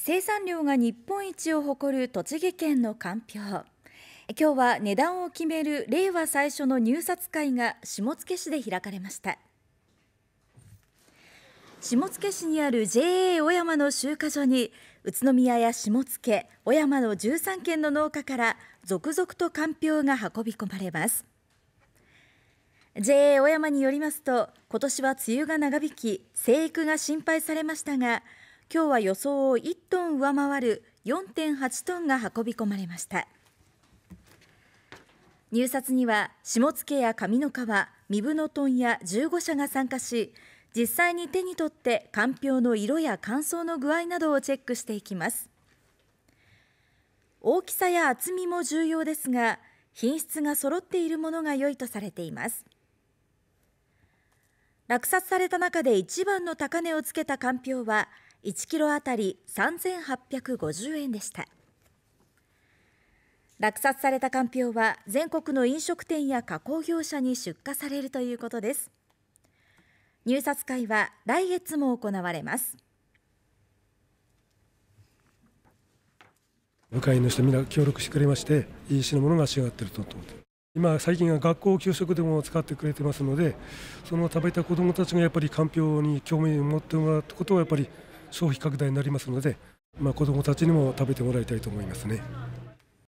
生産量が日本一を誇る栃木県のかんぴょう今日は値段を決める令和最初の入札会が下野市で開かれました下野市にある JA 小山の集荷所に宇都宮や下野小山の13軒の農家から続々とかんぴょうが運び込まれます JA 小山によりますと今年は梅雨が長引き生育が心配されましたが今日は予想を1トン上回る4.8トンが運び込まれました入札には下野や上の川三分のン屋15社が参加し実際に手に取ってかんぴょうの色や乾燥の具合などをチェックしていきます大きさや厚みも重要ですが品質が揃っているものが良いとされています落札された中で一番の高値をつけたかんぴょうは1キロあたり3850円でした。落札されたかんぴょうは全国の飲食店や加工業者に出荷されるということです。入札会は来月も行われます。部会の人みんな協力してくれまして、いい品物が仕上がっていると今、最近は学校給食でも使ってくれてますので、その食べた子どもたちがやっぱりかんぴょうに興味を持ってもらったことは、やっぱり消費拡大になりますので、まあ、子どもたちにも食べてもらいたいと思いますね。